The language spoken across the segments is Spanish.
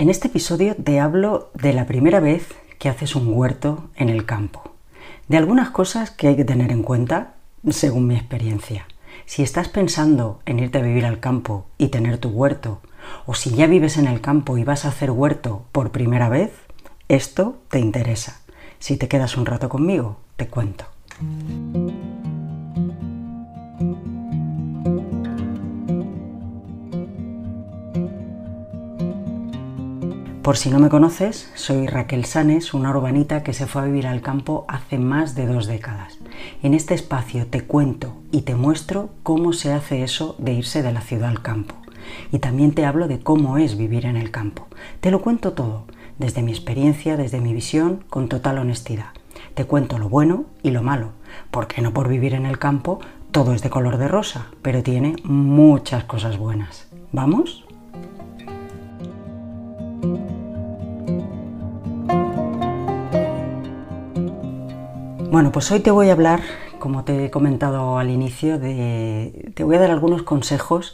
En este episodio te hablo de la primera vez que haces un huerto en el campo, de algunas cosas que hay que tener en cuenta según mi experiencia. Si estás pensando en irte a vivir al campo y tener tu huerto, o si ya vives en el campo y vas a hacer huerto por primera vez, esto te interesa. Si te quedas un rato conmigo, te cuento. Por si no me conoces, soy Raquel Sanes, una urbanita que se fue a vivir al campo hace más de dos décadas. En este espacio te cuento y te muestro cómo se hace eso de irse de la ciudad al campo. Y también te hablo de cómo es vivir en el campo. Te lo cuento todo, desde mi experiencia, desde mi visión, con total honestidad. Te cuento lo bueno y lo malo, porque no por vivir en el campo todo es de color de rosa, pero tiene muchas cosas buenas. ¿Vamos? Bueno, pues hoy te voy a hablar, como te he comentado al inicio, de, te voy a dar algunos consejos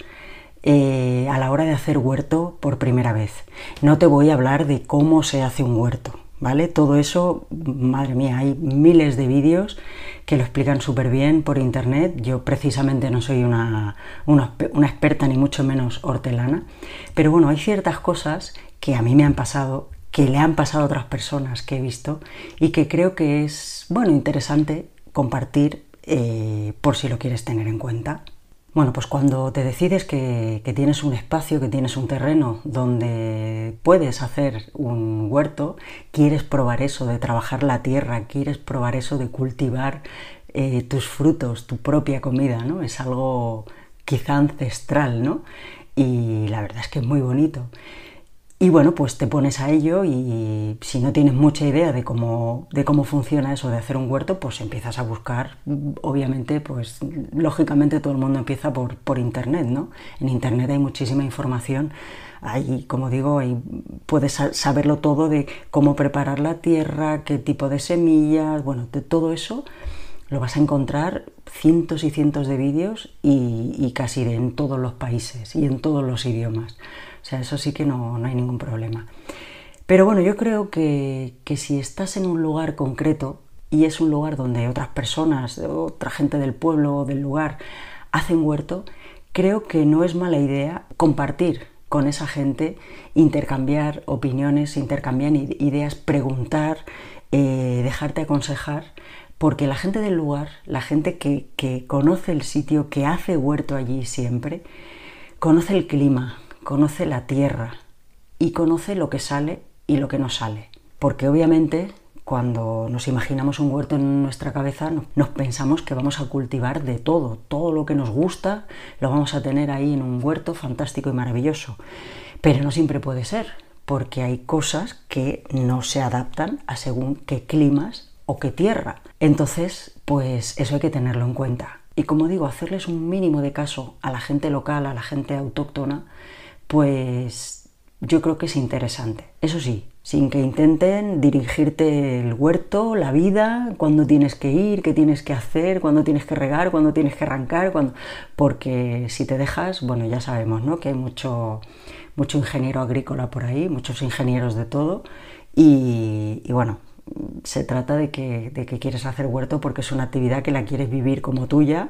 eh, a la hora de hacer huerto por primera vez. No te voy a hablar de cómo se hace un huerto, ¿vale? Todo eso, madre mía, hay miles de vídeos que lo explican súper bien por internet. Yo precisamente no soy una experta ni mucho menos hortelana, pero bueno, hay ciertas cosas que a mí me han pasado que le han pasado a otras personas que he visto y que creo que es, bueno, interesante compartir eh, por si lo quieres tener en cuenta. Bueno, pues cuando te decides que, tienes un espacio, que tienes un terreno donde puedes hacer un huerto, quieres probar eso de trabajar la tierra, quieres probar eso de cultivar eh, tus frutos, tu propia comida, ¿no? Es algo quizá ancestral, ¿no? Y la verdad es que es muy bonito. Y bueno, pues te pones a ello y si no tienes mucha idea de cómo, de cómo funciona eso de hacer un huerto, pues empiezas a buscar, obviamente, pues lógicamente todo el mundo empieza por, Internet, ¿no? En Internet hay muchísima información, hay, como digo, puedes saberlo todo de cómo preparar la tierra, qué tipo de semillas, bueno, de todo eso lo vas a encontrar cientos y cientos de vídeos y, y casi en todos los países y en todos los idiomas. O sea, eso sí que no, hay ningún problema. Pero bueno, yo creo que, si estás en un lugar concreto y es un lugar donde otras personas, otra gente del pueblo o del lugar hacen huerto, creo que no es mala idea compartir con esa gente, intercambiar opiniones, intercambiar ideas, preguntar, eh, dejarte aconsejar, porque la gente del lugar, la gente que, que conoce el sitio, que hace huerto allí siempre, conoce el clima, conoce la tierra y conoce lo que sale y lo que no sale. Porque obviamente cuando nos imaginamos un huerto en nuestra cabeza nos pensamos que vamos a cultivar de todo, todo lo que nos gusta lo vamos a tener ahí en un huerto fantástico y maravilloso. Pero no siempre puede ser, porque hay cosas que no se adaptan a según qué climas o qué tierra. Entonces, pues eso hay que tenerlo en cuenta. Y como digo, hacerles un mínimo de caso a la gente local, a la gente autóctona, pues yo creo que es interesante. Eso sí, sin que intenten dirigirte el huerto, la vida, cuándo tienes que ir, qué tienes que hacer, cuándo tienes que regar, cuándo tienes que arrancar, cuando porque si te dejas, bueno, ya sabemos, ¿no? Que hay mucho, mucho ingeniero agrícola por ahí, muchos ingenieros de todo, y, y bueno, se trata de que, de que, quieres hacer huerto porque es una actividad que la quieres vivir como tuya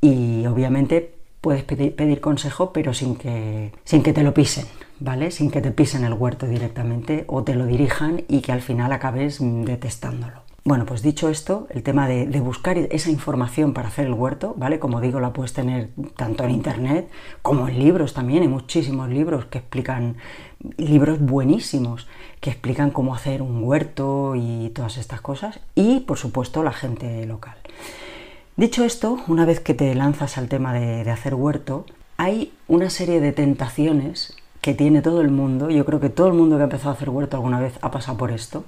y obviamente puedes pedir, consejo, pero sin que, sin que te lo pisen, ¿vale? Sin que te pisen el huerto directamente o te lo dirijan y que al final acabes mm, detestándolo. Bueno, pues dicho esto, el tema de, de, buscar esa información para hacer el huerto, ¿vale? Como digo, la puedes tener tanto en internet como en libros también. Hay muchísimos libros que explican, libros buenísimos, que explican cómo hacer un huerto y todas estas cosas. Y, por supuesto, la gente local. Dicho esto, una vez que te lanzas al tema de, hacer huerto, hay una serie de tentaciones que tiene todo el mundo. Yo creo que todo el mundo que ha empezado a hacer huerto alguna vez ha pasado por esto.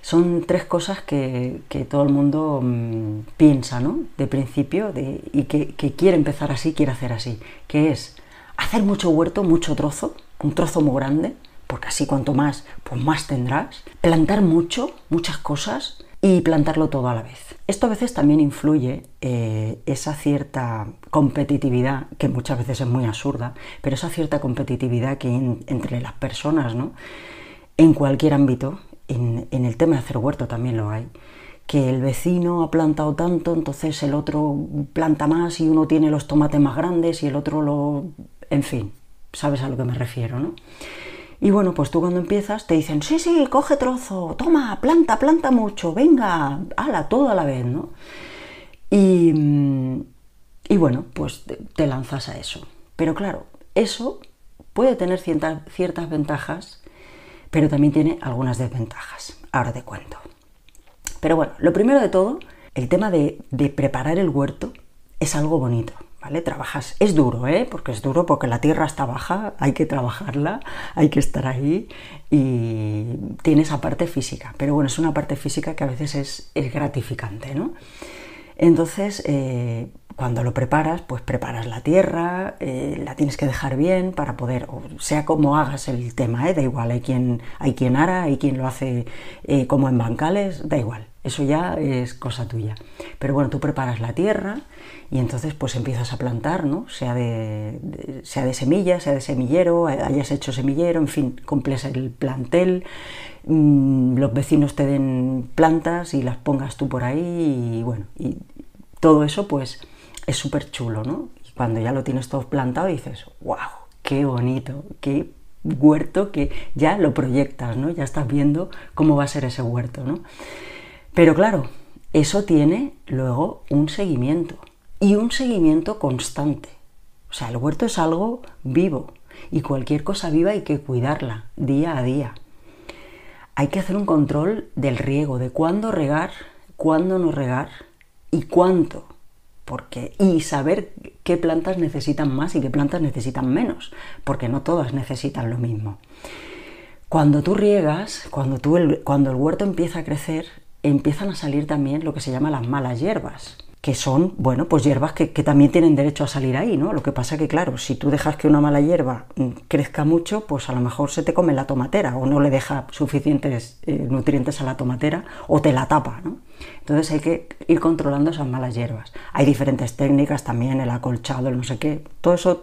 Son tres cosas que, todo el mundo mm, piensa, ¿no? De principio y que, que quiere empezar así, quiere hacer así. Que es hacer mucho huerto, mucho trozo, un trozo muy grande, porque así cuanto más, pues más tendrás. Plantar mucho, muchas cosas, y plantarlo todo a la vez. Esto a veces también influye eh, esa cierta competitividad, que muchas veces es muy absurda, pero esa cierta competitividad que entre las personas, ¿no? En cualquier ámbito, en, en el tema de hacer huerto también lo hay, que el vecino ha plantado tanto, entonces el otro planta más y uno tiene los tomates más grandes y el otro lo... En fin, sabes a lo que me refiero, ¿no? Y bueno, pues tú cuando empiezas te dicen, sí, sí, coge trozo, toma, planta, planta mucho, venga, ala, todo a la vez, ¿no? Y, mm, y bueno, pues te, lanzas a eso. Pero claro, eso puede tener ciertas, ventajas, pero también tiene algunas desventajas. Ahora te cuento. Pero bueno, lo primero de todo, el tema de preparar el huerto es algo bonito. Trabajas, es duro, ¿eh? Porque es duro, porque la tierra está baja, hay que trabajarla, hay que estar ahí y tiene esa parte física. Pero bueno, es una parte física que a veces es, gratificante, ¿no? Entonces, eh, cuando lo preparas, pues preparas la tierra, eh, la tienes que dejar bien para poder, sea como hagas el tema, da igual, hay quien, hay quien ara, hay quien lo hace como en bancales, da igual. Eso ya es cosa tuya. Pero bueno, tú preparas la tierra y entonces pues empiezas a plantar, ¿no? Sea de, sea de semillas, sea de semillero, eh, hayas hecho semillero, en fin, cumples el plantel, mm, los vecinos te den plantas y las pongas tú por ahí y bueno, y todo eso pues es súper chulo, ¿no? Y cuando ya lo tienes todo plantado dices, wow, qué bonito, qué huerto que ya lo proyectas, ¿no? Ya estás viendo cómo va a ser ese huerto, ¿no? Pero claro, eso tiene luego un seguimiento y un seguimiento constante. O sea, el huerto es algo vivo y cualquier cosa viva hay que cuidarla día a día. Hay que hacer un control del riego, de cuándo regar, cuándo no regar y cuánto. Porque, y saber qué plantas necesitan más y qué plantas necesitan menos, porque no todas necesitan lo mismo. Cuando tú riegas, cuando, tú cuando el huerto empieza a crecer, empiezan a salir también lo que se llama las malas hierbas que son, bueno, pues hierbas que, también tienen derecho a salir ahí, ¿no? Lo que pasa que, claro, si tú dejas que una mala hierba mm, crezca mucho, pues a lo mejor se te come la tomatera o no le deja suficientes eh, nutrientes a la tomatera o te la tapa, ¿no? Entonces hay que ir controlando esas malas hierbas. Hay diferentes técnicas también, el acolchado, el no sé qué, todo eso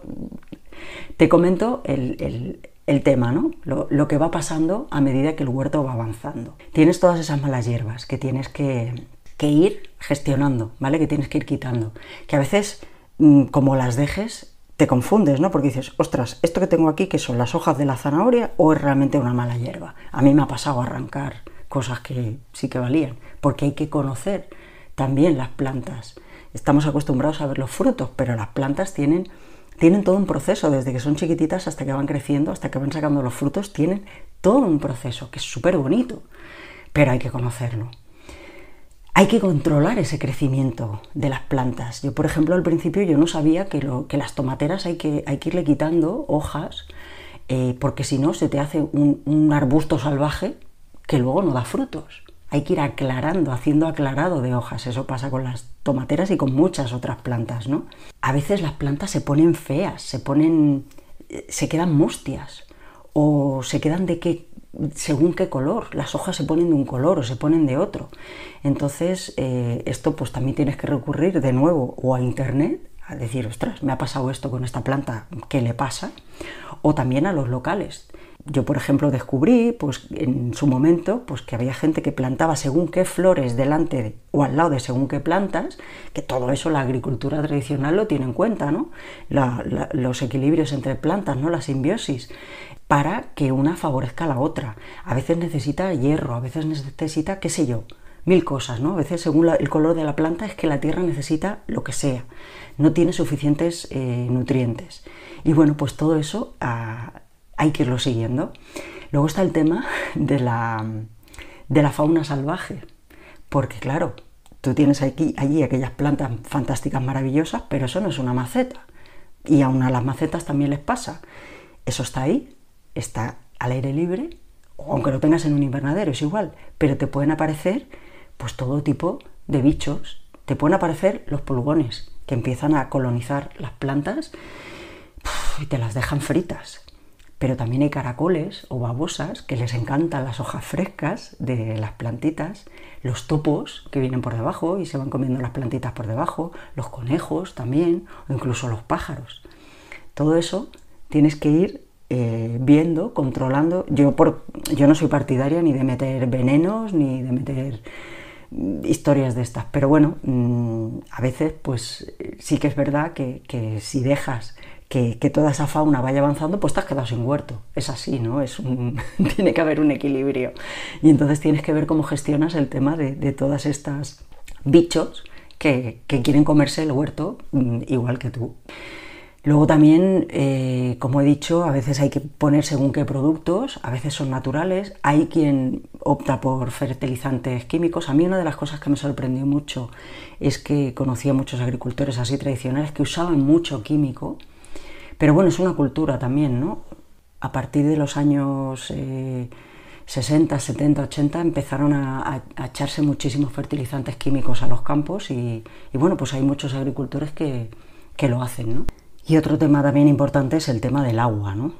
te comento el, el tema, ¿no? Lo, que va pasando a medida que el huerto va avanzando. Tienes todas esas malas hierbas que tienes que, ir gestionando, ¿vale? Que tienes que ir quitando. Que a veces, mm, como las dejes, te confundes, ¿no? Porque dices, ostras, esto que tengo aquí, que son las hojas de la zanahoria, o es realmente una mala hierba. A mí me ha pasado arrancar cosas que sí que valían, porque hay que conocer también las plantas. Estamos acostumbrados a ver los frutos, pero las plantas tienen tienen todo un proceso, desde que son chiquititas hasta que van creciendo, hasta que van sacando los frutos, tienen todo un proceso que es súper bonito, pero hay que conocerlo. Hay que controlar ese crecimiento de las plantas. Yo, por ejemplo, al principio yo no sabía que, lo, que las tomateras hay que, irle quitando hojas, eh, porque si no se te hace un arbusto salvaje que luego no da frutos hay que ir aclarando, haciendo aclarado de hojas. Eso pasa con las tomateras y con muchas otras plantas, ¿no? A veces las plantas se ponen feas, se ponen. Eh, se quedan mustias. O se quedan de qué. según qué color. Las hojas se ponen de un color o se ponen de otro. Entonces, eh, esto pues también tienes que recurrir de nuevo o a internet a decir, ostras, me ha pasado esto con esta planta, ¿qué le pasa? O también a los locales yo, por ejemplo, descubrí pues, en su momento pues, que había gente que plantaba según qué flores delante o al lado de según qué plantas, que todo eso la agricultura tradicional lo tiene en cuenta, ¿no? los equilibrios entre plantas, ¿no? la simbiosis, para que una favorezca a la otra. A veces necesita hierro, a veces necesita, qué sé yo, mil cosas, ¿no? A veces según el color de la planta es que la tierra necesita lo que sea, no tiene suficientes eh, nutrientes. Y bueno, pues todo eso... Ah, hay que irlo siguiendo. Luego está el tema de la, de la fauna salvaje, porque claro, tú tienes aquí, allí aquellas plantas fantásticas, maravillosas, pero eso no es una maceta. Y aún a las macetas también les pasa. Eso está ahí, está al aire libre, aunque lo tengas en un invernadero, es igual, pero te pueden aparecer pues todo tipo de bichos, te pueden aparecer los pulgones que empiezan a colonizar las plantas y te las dejan fritas pero también hay caracoles o babosas que les encantan las hojas frescas de las plantitas, los topos que vienen por debajo y se van comiendo las plantitas por debajo, los conejos también, o incluso los pájaros. Todo eso tienes que ir eh, viendo, controlando. Yo, por, yo no soy partidaria ni de meter venenos, ni de meter mm, historias de estas, pero bueno, mm, a veces pues eh, sí que es verdad que si dejas que, toda esa fauna vaya avanzando, pues te has quedado sin huerto. Es así, ¿no? Es tiene que haber un equilibrio. Y entonces tienes que ver cómo gestionas el tema de, todas estas bichos que, quieren comerse el huerto mm, igual que tú. Luego también, eh, como he dicho, a veces hay que poner según qué productos, a veces son naturales, hay quien opta por fertilizantes químicos. A mí una de las cosas que me sorprendió mucho es que conocía muchos agricultores así tradicionales que usaban mucho químico pero bueno, es una cultura también, ¿no? A partir de los años 60, 70, 80 empezaron a, echarse muchísimos fertilizantes químicos a los campos y, bueno, pues hay muchos agricultores que, lo hacen, ¿no? Y otro tema también importante es el tema del agua, ¿no?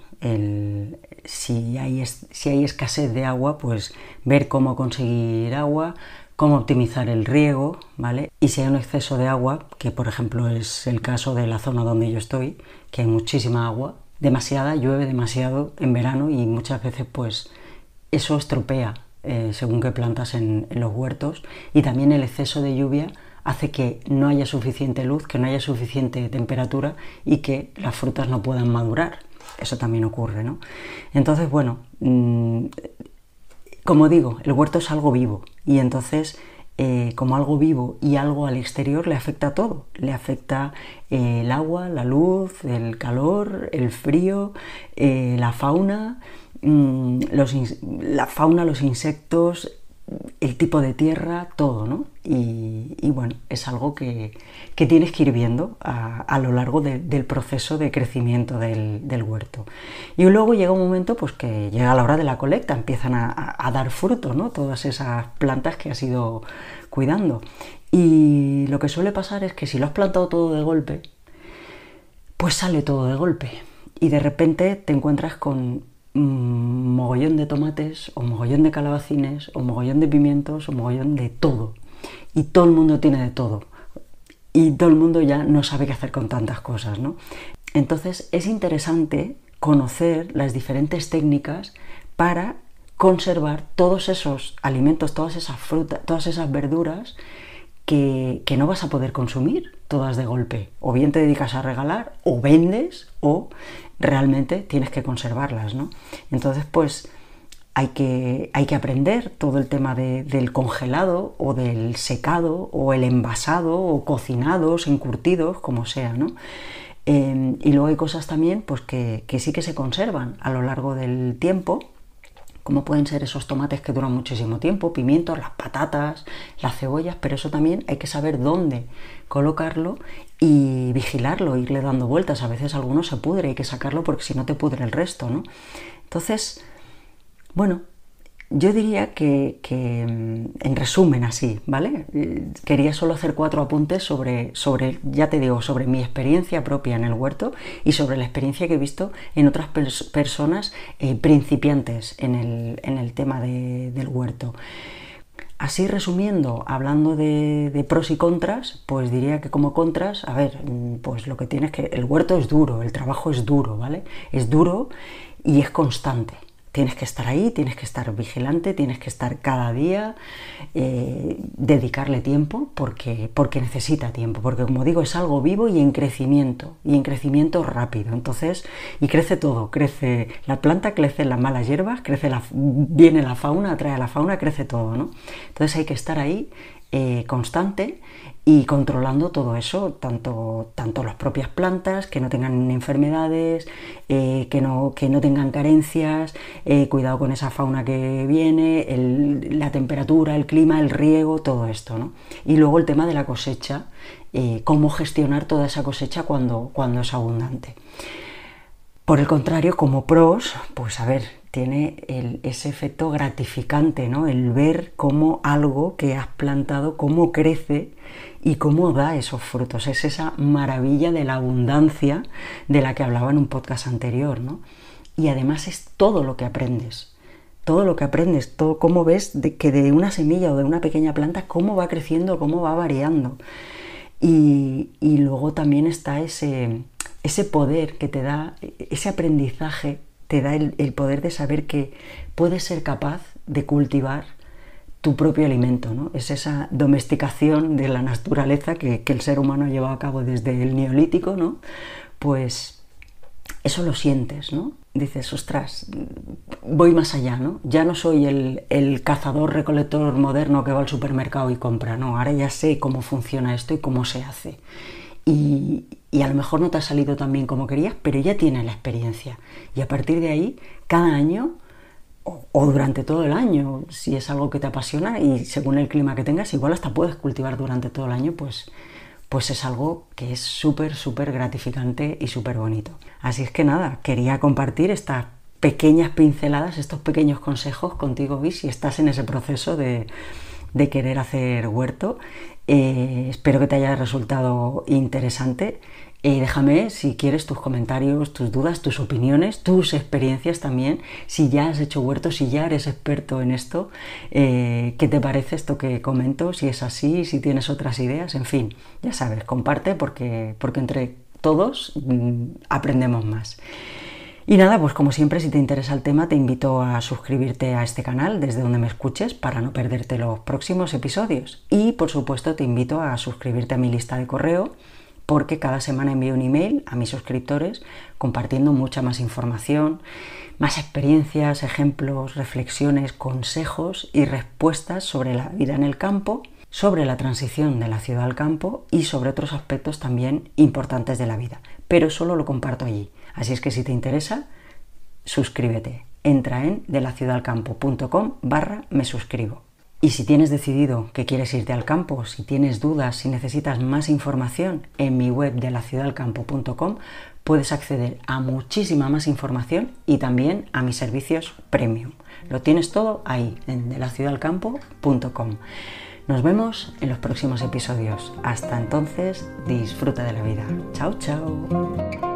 si, hay si hay escasez de agua, pues ver cómo conseguir agua, cómo optimizar el riego, ¿vale? Y si hay un exceso de agua, que por ejemplo es el caso de la zona donde yo estoy, que hay muchísima agua, demasiada, llueve demasiado en verano y muchas veces pues eso estropea eh, según qué plantas en, los huertos y también el exceso de lluvia hace que no haya suficiente luz, que no haya suficiente temperatura y que las frutas no puedan madurar. Eso también ocurre, ¿no? Entonces, bueno, mm, como digo, el huerto es algo vivo y entonces eh, como algo vivo y algo al exterior le afecta todo. Le afecta eh, el agua, la luz, el calor, el frío, eh, la fauna, mm, la fauna, los insectos, el tipo de tierra, todo, ¿no? Y, bueno, es algo que, tienes que ir viendo a, lo largo del proceso de crecimiento del, huerto. Y luego llega un momento pues, que llega la hora de la colecta, empiezan a, a dar fruto, ¿no? Todas esas plantas que has ido cuidando. Y lo que suele pasar es que si lo has plantado todo de golpe, pues sale todo de golpe. Y de repente te encuentras con mogollón de tomates, o mogollón de calabacines, o mogollón de pimientos, o mogollón de todo. Y todo el mundo tiene de todo. Y todo el mundo ya no sabe qué hacer con tantas cosas, ¿no? Entonces es interesante conocer las diferentes técnicas para conservar todos esos alimentos, todas esas frutas, todas esas verduras que, que no vas a poder consumir todas de golpe. O bien te dedicas a regalar, o vendes, o realmente tienes que conservarlas, ¿no? Entonces, pues hay que, hay que aprender todo el tema del congelado, o del secado, o el envasado, o cocinados, encurtidos, como sea, ¿no? Eh, y luego hay cosas también pues, que, que sí que se conservan a lo largo del tiempo como pueden ser esos tomates que duran muchísimo tiempo, pimientos, las patatas, las cebollas, pero eso también hay que saber dónde colocarlo y vigilarlo, irle dando vueltas. A veces alguno se pudre, hay que sacarlo porque si no te pudre el resto, ¿no? Entonces, bueno, yo diría que, mm, en resumen así, ¿vale? Eh, quería solo hacer cuatro apuntes sobre, ya te digo, sobre mi experiencia propia en el huerto y sobre la experiencia que he visto en otras personas eh, principiantes en el, tema del huerto. Así resumiendo, hablando de, de, pros y contras, pues diría que como contras, a ver, mm, pues lo que tienes que, el huerto es duro, el trabajo es duro, ¿vale? Es duro y es constante tienes que estar ahí, tienes que estar vigilante, tienes que estar cada día, eh, dedicarle tiempo porque, porque necesita tiempo, porque como digo es algo vivo y en crecimiento, y en crecimiento rápido. Entonces, y crece todo, crece la planta, crece las malas hierbas, crece la, viene la fauna, atrae a la fauna, crece todo, ¿no? Entonces hay que estar ahí eh, constante y controlando todo eso, tanto, tanto las propias plantas, que no tengan enfermedades, eh, que, no, que, no, tengan carencias, eh, cuidado con esa fauna que viene, la temperatura, el clima, el riego, todo esto. ¿no? Y luego el tema de la cosecha, eh, cómo gestionar toda esa cosecha cuando, cuando es abundante. Por el contrario, como pros, pues a ver, tiene ese efecto gratificante, ¿no? El ver cómo algo que has plantado, cómo crece y cómo da esos frutos. Es esa maravilla de la abundancia de la que hablaba en un podcast anterior, ¿no? Y además es todo lo que aprendes. Todo lo que aprendes, todo cómo ves de, que de una semilla o de una pequeña planta, cómo va creciendo, cómo va variando. Y, y luego también está ese, ese poder que te da, e, ese aprendizaje te da el, poder de saber que puedes ser capaz de cultivar tu propio alimento. ¿no? Es esa domesticación de la naturaleza que, el ser humano lleva a cabo desde el neolítico, ¿no? pues eso lo sientes, ¿no? Dices, ostras, voy más allá, ¿no? Ya no soy el, el cazador-recolector moderno que va al supermercado y compra, no, ahora ya sé cómo funciona esto y cómo se hace y, a lo mejor no te ha salido tan bien como querías, pero ya tienes la experiencia. Y a partir de ahí, cada año o, durante todo el año, si es algo que te apasiona y según el clima que tengas, igual hasta puedes cultivar durante todo el año, pues, pues es algo que es súper, súper gratificante y súper bonito. Así es que nada, quería compartir estas pequeñas pinceladas, estos pequeños consejos contigo, Vi, si estás en ese proceso de, de querer hacer huerto eh, espero que te haya resultado interesante. Eh, déjame si quieres tus comentarios, tus dudas, tus opiniones, tus experiencias también, si ya has hecho huerto, si ya eres experto en esto, eh, qué te parece esto que comento, si es así, si tienes otras ideas, en fin, ya sabes, comparte porque, porque entre todos mm, aprendemos más. Y nada, pues como siempre, si te interesa el tema, te invito a suscribirte a este canal desde donde me escuches para no perderte los próximos episodios. Y por supuesto, te invito a suscribirte a mi lista de correo porque cada semana envío un email a mis suscriptores compartiendo mucha más información, más experiencias, ejemplos, reflexiones, consejos y respuestas sobre la vida en el campo, sobre la transición de la ciudad al campo y sobre otros aspectos también importantes de la vida. Pero solo lo comparto allí. Así es que si te interesa, suscríbete. Entra en delaciudadalcampo.com barra me suscribo. Y si tienes decidido que quieres irte al campo, si tienes dudas, si necesitas más información, en mi web de puedes acceder a muchísima más información y también a mis servicios premium. Lo tienes todo ahí, en delaciudadalcampo.com Nos vemos en los próximos episodios. Hasta entonces, disfruta de la vida. Chao, chao.